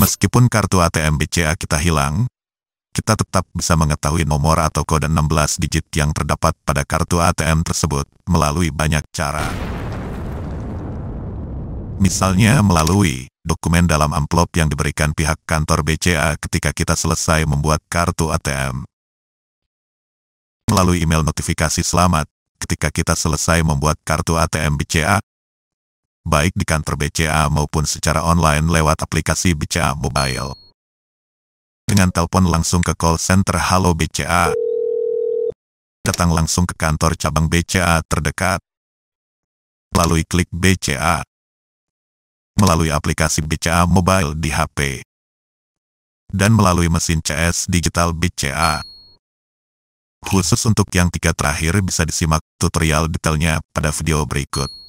Meskipun kartu ATM BCA kita hilang, kita tetap bisa mengetahui nomor atau kode 16 digit yang terdapat pada kartu ATM tersebut melalui banyak cara. Misalnya melalui dokumen dalam amplop yang diberikan pihak kantor BCA ketika kita selesai membuat kartu ATM. Melalui email notifikasi selamat ketika kita selesai membuat kartu ATM BCA, baik di kantor BCA maupun secara online lewat aplikasi BCA Mobile. Dengan telepon langsung ke call center Halo BCA, datang langsung ke kantor cabang BCA terdekat, melalui klik BCA, melalui aplikasi BCA Mobile di HP, dan melalui mesin CS digital BCA. Khusus untuk yang tiga terakhir bisa disimak tutorial detailnya pada video berikut.